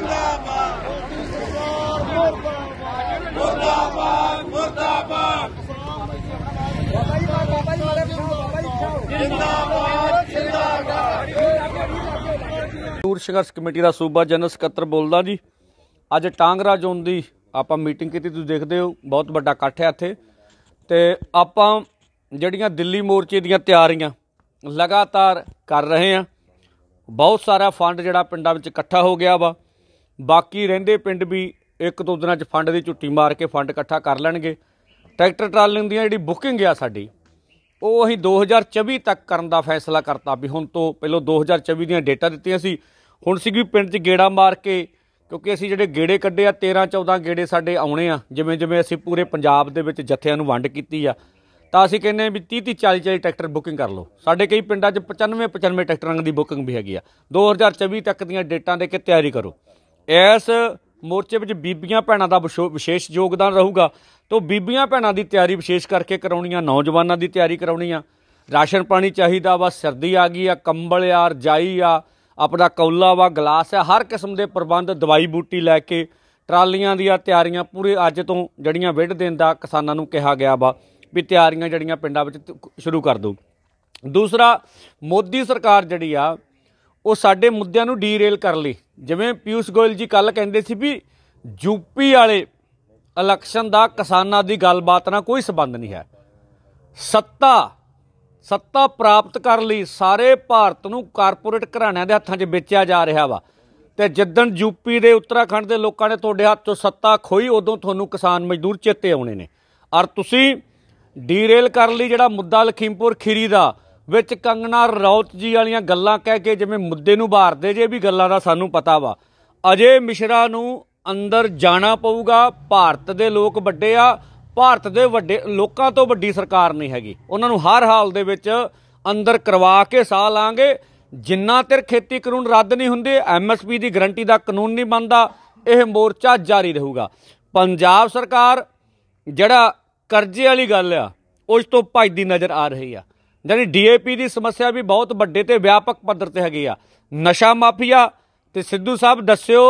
ਜਿੰਦਾਬਾਦ ਮੋਦੀ ਸਰਕਾਰ ਮੁਰਦਾਬਾਦ ਮੁਰਦਾਬਾਦ ਮੁਰਦਾਬਾਦ ਬਾਬਾ ਜੀ ਬਾਬਾ ਜੀ ਮਾਰੇ ਬਾਬਾ ਜੀ ਜਿੰਦਾਬਾਦ ਜਿੰਦਾਬਾਦ ਦੂਰ ਸੰਘਰਸ਼ ਕਮੇਟੀ ਦਾ ਸੂਬਾ ਜਨਰਲ ਸਕੱਤਰ ਬੋਲਦਾ ਜੀ ਅੱਜ ਟਾਂਗਰਾ ਜ਼ੋਨ ਦੀ ਆਪਾਂ ਮੀਟਿੰਗ ਕੀਤੀ ਤੁਸੀਂ ਦੇਖਦੇ ਹੋ ਬਹੁਤ ਵੱਡਾ ਇਕੱਠ ਹੈ ਇੱਥੇ ਤੇ ਆਪਾਂ ਜਿਹੜੀਆਂ ਦਿੱਲੀ ਮੋਰਚੇ ਦੀਆਂ ਤਿਆਰੀਆਂ ਲਗਾਤਾਰ ਕਰ ਰਹੇ ਆ ਬਹੁਤ ਸਾਰਾ ਫੰਡ ਜਿਹੜਾ ਪਿੰਡਾਂ ਵਿੱਚ ਇਕੱਠਾ ਹੋ ਗਿਆ ਵਾ ਬਾਕੀ ਰਹਿੰਦੇ ਪਿੰਡ ਵੀ ਇੱਕ ਦੋ ਦਿਨਾਂ 'ਚ ਫੰਡ ਦੀ ਝੁੱਟੀ ਮਾਰ ਕੇ ਫੰਡ ਇਕੱਠਾ ਕਰ ਲੈਣਗੇ ਟਰੈਕਟਰ ਟਰਾਲਿੰਗ ਦੀਆਂ ਜਿਹੜੀ ਬੁਕਿੰਗ ਆ ਸਾਡੀ ਉਹ ਅਸੀਂ 2024 ਤੱਕ ਕਰਨ ਦਾ ਫੈਸਲਾ ਕਰਤਾ ਵੀ ਹੁਣ ਤੋਂ ਪਹਿਲਾਂ 2024 ਦੀਆਂ ਡੇਟਾ ਦਿੱਤੀਆਂ ਸੀ ਹੁਣ ਸੀ ਵੀ ਪਿੰਡ 'ਚ ਗੇੜਾ ਮਾਰ ਕੇ ਕਿਉਂਕਿ ਅਸੀਂ ਜਿਹੜੇ ਗੇੜੇ ਕੱਢੇ ਆ 13 14 ਗੇੜੇ ਸਾਡੇ ਆਉਣੇ ਆ ਜਿਵੇਂ ਜਿਵੇਂ ਅਸੀਂ ਪੂਰੇ ਪੰਜਾਬ ਦੇ ਵਿੱਚ ਜਥਿਆਂ ਨੂੰ ਵੰਡ ਕੀਤੀ ਆ ਤਾਂ ਅਸੀਂ ਕਹਿੰਦੇ ਵੀ 30 30 40 40 ਟਰੈਕਟਰ ਬੁਕਿੰਗ ਕਰ ਲਓ ਸਾਡੇ ਕਈ ਪਿੰਡਾਂ 'ਚ 95 95 ਟਰੈਕਟਰਾਂ ਦੀ ਬੁਕਿੰਗ ਵੀ ਹੈਗੀ ਆ 2024 ਤੱਕ ਦੀਆਂ ਡੇਟਾਂ ਦੇ ਕੇ ਤਿਆਰੀ ਕਰੋ ਇਸ ਮੋਰਚੇ ਵਿੱਚ ਬੀਬੀਆਂ ਭੈਣਾਂ ਦਾ ਵਿਸ਼ੇਸ਼ ਯੋਗਦਾਨ ਰਹੂਗਾ ਤੋਂ ਬੀਬੀਆਂ ਭੈਣਾਂ ਦੀ ਤਿਆਰੀ ਵਿਸ਼ੇਸ਼ ਕਰਕੇ ਕਰਾਉਣੀਆਂ ਨੌਜਵਾਨਾਂ ਦੀ ਤਿਆਰੀ ਕਰਾਉਣੀ ਆ ਰਾਸ਼ਨ ਪਾਣੀ ਚਾਹੀਦਾ ਵਾ ਸਰਦੀ ਆ ਗਈ ਆ ਕੰਬਲ ਆ ਰਜਾਈ ਆ ਆਪਣਾ ਕੌਲਾ ਵਾ ਗਲਾਸ ਆ ਹਰ ਕਿਸਮ ਦੇ ਪ੍ਰਬੰਧ ਦਵਾਈ ਬੂਟੀ ਲੈ ਕੇ ਟਰਾਲੀਆਂ ਦੀਆਂ ਤਿਆਰੀਆਂ ਪੂਰੇ ਅੱਜ ਤੋਂ ਜੜੀਆਂ ਵਿੜ ਦੇਣ ਦਾ ਕਿਸਾਨਾਂ ਨੂੰ ਕਿਹਾ ਗਿਆ ਵਾ ਵੀ ਤਿਆਰੀਆਂ ਜੜੀਆਂ ਪਿੰਡਾਂ ਵਿੱਚ ਸ਼ੁਰੂ ਕਰ ਦਿਓ ਦੂਸਰਾ ਮੋਦੀ ਸਰਕਾਰ ਜਿਹੜੀ ਆ ਉਹ ਸਾਡੇ ਮੁੱਦਿਆਂ ਨੂੰ ਡੀਰੇਲ ਕਰ ਲਈ ਜਿਵੇਂ ਪਿਊਸ਼ ਗੋਇਲ ਜੀ ਕੱਲ ਕਹਿੰਦੇ ਸੀ ਵੀ ਯੂਪੀ ਵਾਲੇ ਇਲੈਕਸ਼ਨ ਦਾ ਕਿਸਾਨਾਂ ਦੀ ਗੱਲਬਾਤ ਨਾਲ ਕੋਈ ਸਬੰਧ ਨਹੀਂ ਹੈ ਸੱਤਾ ਸੱਤਾ ਪ੍ਰਾਪਤ ਕਰਨ ਲਈ ਸਾਰੇ ਭਾਰਤ ਨੂੰ ਕਾਰਪੋਰੇਟ ਘਰਾਣਿਆਂ ਦੇ ਹੱਥਾਂ 'ਚ ਵੇਚਿਆ ਜਾ ਰਿਹਾ ਵਾ ਤੇ ਜਿੱਦਣ ਯੂਪੀ ਦੇ ਉੱਤਰਾਖੰਡ ਦੇ ਲੋਕਾਂ ਨੇ ਤੁਹਾਡੇ ਹੱਥ 'ਚੋਂ ਸੱਤਾ ਖੋਈ ਉਦੋਂ ਤੁਹਾਨੂੰ ਕਿਸਾਨ ਮਜ਼ਦੂਰ ਚੇਤੇ ਆਉਣੇ ਨੇ ਔਰ ਤੁਸੀਂ ਡੀਰੇਲ ਕਰਨ ਲਈ ਜਿਹੜਾ ਮੁੱਦਾ ਲਖੀਮਪੁਰ ਖੀਰੀ ਦਾ ਵਿੱਚ ਕੰਗਣਾ ਰੌਤ ਜੀ ਵਾਲੀਆਂ ਗੱਲਾਂ ਕਹਿ ਕੇ ਜਿਵੇਂ ਮੁੱਦੇ ਨੂੰ ਭਾਰਦੇ ਜੇ ਵੀ ਗੱਲਾਂ ਦਾ ਸਾਨੂੰ ਪਤਾ ਵਾ ਅਜੇ ਮਿਸ਼ਰਾ ਨੂੰ ਅੰਦਰ ਜਾਣਾ ਪਊਗਾ ਭਾਰਤ ਦੇ ਲੋਕ ਵੱਡੇ ਆ ਭਾਰਤ ਦੇ ਵੱਡੇ ਲੋਕਾਂ ਤੋਂ ਵੱਡੀ ਸਰਕਾਰ ਨਹੀਂ ਹੈਗੀ ਉਹਨਾਂ ਨੂੰ ਹਰ ਹਾਲ ਦੇ ਵਿੱਚ ਅੰਦਰ ਕਰਵਾ ਕੇ ਸਾਹ ਲਾਂਗੇ ਜਿੰਨਾ ਤੇਰ ਖੇਤੀ ਕਾਨੂੰਨ ਰੱਦ ਨਹੀਂ ਹੁੰਦੇ ਐਮਐਸਪੀ ਦੀ ਗਰੰਟੀ ਦਾ ਕਾਨੂੰਨ ਨਹੀਂ ਬਣਦਾ ਇਹ ਮੋਰਚਾ ਜਾਰੀ ਰਹੂਗਾ ਪੰਜਾਬ ਸਰਕਾਰ ਜਿਹੜਾ ਕਰਜ਼ੇ ਵਾਲੀ ਗੱਲ ਆ ਉਸ ਤੋਂ ਭੱਜਦੀ ਨਜ਼ਰ ਆ ਰਹੀ ਆ ਜਾਨੀ ਡੀਏਪੀ ਦੀ ਸਮੱਸਿਆ ਵੀ ਬਹੁਤ ਵੱਡੇ ਤੇ ਵਿਆਪਕ ਪੱਧਰ ਤੇ ਹੈਗੀ ਆ ਨਸ਼ਾ ਮਾਫੀਆ ਤੇ ਸਿੱਧੂ ਸਾਹਿਬ ਦੱਸਿਓ